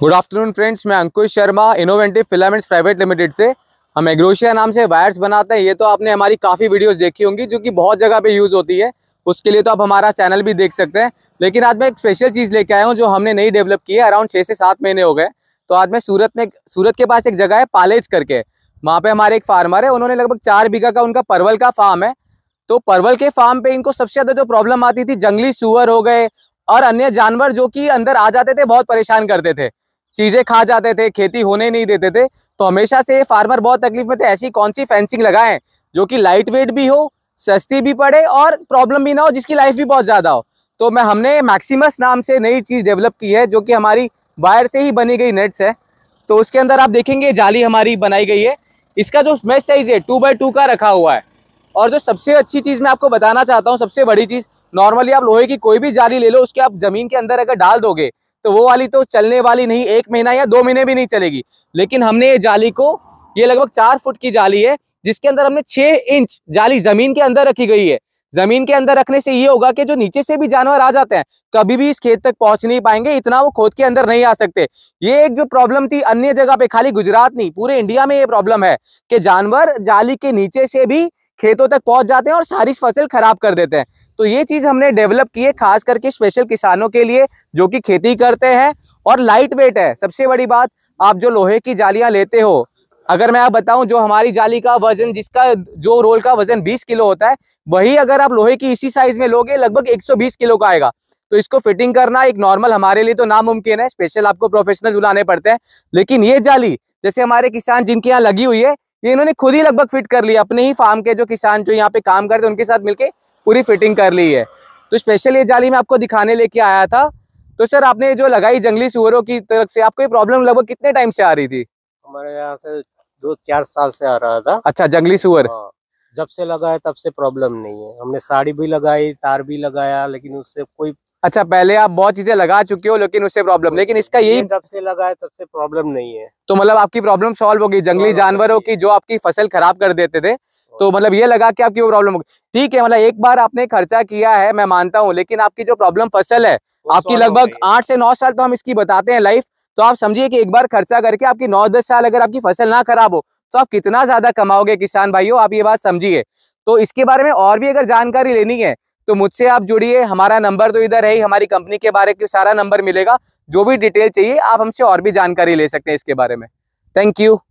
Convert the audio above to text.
Good afternoon friends मैं Ankush Sharma Innoventive Filaments Private Limited से हम एग्रोशिया नाम से वायर्स बनाते हैं ये तो आपने हमारी काफ़ी वीडियोस देखी होंगी जो कि बहुत जगह पे यूज़ होती है उसके लिए तो आप हमारा चैनल भी देख सकते हैं लेकिन आज मैं एक स्पेशल चीज़ लेके आया हूँ जो हमने नई डेवलप की है अराउंड छः से सात महीने हो गए तो आज मैं सूरत में सूरत के पास एक जगह है पालेज करके वहाँ पर हमारे एक फार्मर है उन्होंने लगभग चार बीघा का उनका परवल का फार्म है तो परवल के फार्म पर इनको सबसे ज़्यादा जो प्रॉब्लम आती थी जंगली सुअर हो गए और अन्य जानवर जो कि अंदर आ जाते थे बहुत परेशान करते थे चीज़ें खा जाते थे खेती होने नहीं देते थे तो हमेशा से फार्मर बहुत तकलीफ में थे ऐसी कौन सी फेंसिंग लगाए जो कि लाइट वेट भी हो सस्ती भी पड़े और प्रॉब्लम भी ना हो जिसकी लाइफ भी बहुत ज़्यादा हो तो मैं हमने मैक्सिमस नाम से नई चीज़ डेवलप की है जो कि हमारी वायर से ही बनी गई नेट्स है तो उसके अंदर आप देखेंगे जाली हमारी बनाई गई है इसका जो मेस साइज़ है टू बाई टू का रखा हुआ है और जो सबसे अच्छी चीज़ मैं आपको बताना चाहता हूँ सबसे बड़ी चीज़ नॉर्मली आप लोहे की कोई भी जाली ले लो उसके आप जमीन के अंदर अगर डाल दोगे तो वो वाली तो चलने वाली नहीं एक महीना या दो महीने भी नहीं चलेगी लेकिन हमने ये जाली को ये लगभग चार फुट की जाली है जिसके अंदर हमने छह इंच जाली जमीन के अंदर रखी गई है जमीन के अंदर रखने से ये होगा कि जो नीचे से भी जानवर आ जाते हैं कभी भी इस खेत तक पहुंच नहीं पाएंगे इतना वो खोद के अंदर नहीं आ सकते ये एक जो प्रॉब्लम थी अन्य जगह पे खाली गुजरात नहीं पूरे इंडिया में ये प्रॉब्लम है कि जानवर जाली के नीचे से भी खेतों तक पहुंच जाते हैं और सारी फसल खराब कर देते हैं तो ये चीज़ हमने डेवलप की है खास करके स्पेशल किसानों के लिए जो कि खेती करते हैं और लाइट वेट है सबसे बड़ी बात आप जो लोहे की जालियां लेते हो अगर मैं आप बताऊं जो हमारी जाली का वजन जिसका जो रोल का वजन 20 किलो होता है वही अगर आप लोहे की इसी साइज में लोगे लगभग 120 किलो का आएगा तो इसको फिटिंग करना एक नॉर्मल हमारे लिए तो नामुमकिन है स्पेशल आपको प्रोफेशनल बुलाने पड़ते हैं लेकिन ये जाली जैसे हमारे किसान जिनके यहाँ लगी हुई है ये इन्होंने खुद ही लगभग फिट कर लिया अपने ही फार्म के जो किसान जो यहाँ पे काम करते हैं उनके साथ मिलके पूरी फिटिंग कर ली है तो स्पेशल ये जाली में आपको दिखाने लेके आया था तो सर आपने जो लगाई जंगली सुअरों की तरफ से आपको ये प्रॉब्लम लगभग कितने टाइम से आ रही थी हमारे यहाँ से दो चार साल से आ रहा था अच्छा जंगली सुअर हाँ। जब से लगाया तब से प्रॉब्लम नहीं है हमने साड़ी भी लगाई तार भी लगाया लेकिन उससे कोई अच्छा पहले आप बहुत चीजें लगा चुके हो लेकिन उससे प्रॉब्लम लेकिन इसका यही जब से लगा है तब से प्रॉब्लम नहीं है तो मतलब आपकी प्रॉब्लम सॉल्व हो गई जंगली जानवरों की जो आपकी फसल खराब कर देते थे तो मतलब ये लगा कि आपकी वो प्रॉब्लम हो गई ठीक है मतलब एक बार आपने खर्चा किया है मैं मानता हूँ लेकिन आपकी जो प्रॉब्लम फसल है आपकी लगभग आठ से नौ साल तो हम इसकी बताते हैं लाइफ तो आप समझिए कि एक बार खर्चा करके आपकी नौ दस साल अगर आपकी फसल ना खराब हो तो आप कितना ज़्यादा कमाओगे किसान भाइयों आप ये बात समझिए तो इसके बारे में और भी अगर जानकारी लेनी है तो मुझसे आप जुड़िए हमारा नंबर तो इधर है ही हमारी कंपनी के बारे में सारा नंबर मिलेगा जो भी डिटेल चाहिए आप हमसे और भी जानकारी ले सकते हैं इसके बारे में थैंक यू